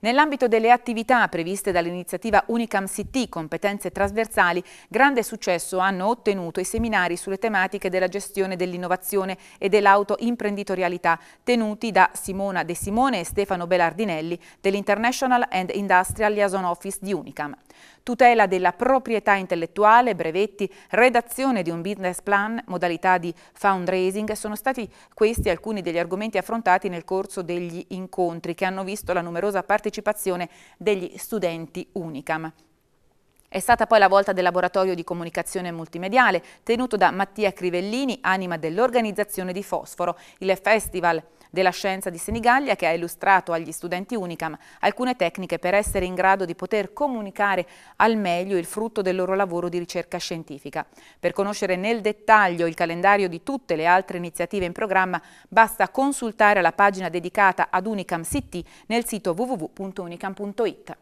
Nell'ambito delle attività previste dall'iniziativa Unicam City Competenze Trasversali, grande successo hanno ottenuto i seminari sulle tematiche della gestione dell'innovazione e dell'autoimprenditorialità tenuti da Simona De Simone e Stefano Belardinelli dell'International and Industrial Liaison Office di Unicam tutela della proprietà intellettuale, brevetti, redazione di un business plan, modalità di fundraising, sono stati questi alcuni degli argomenti affrontati nel corso degli incontri che hanno visto la numerosa partecipazione degli studenti Unicam. È stata poi la volta del laboratorio di comunicazione multimediale tenuto da Mattia Crivellini, anima dell'organizzazione di Fosforo, il Festival della Scienza di Senigallia che ha illustrato agli studenti Unicam alcune tecniche per essere in grado di poter comunicare al meglio il frutto del loro lavoro di ricerca scientifica. Per conoscere nel dettaglio il calendario di tutte le altre iniziative in programma basta consultare la pagina dedicata ad Unicam City nel sito www.unicam.it.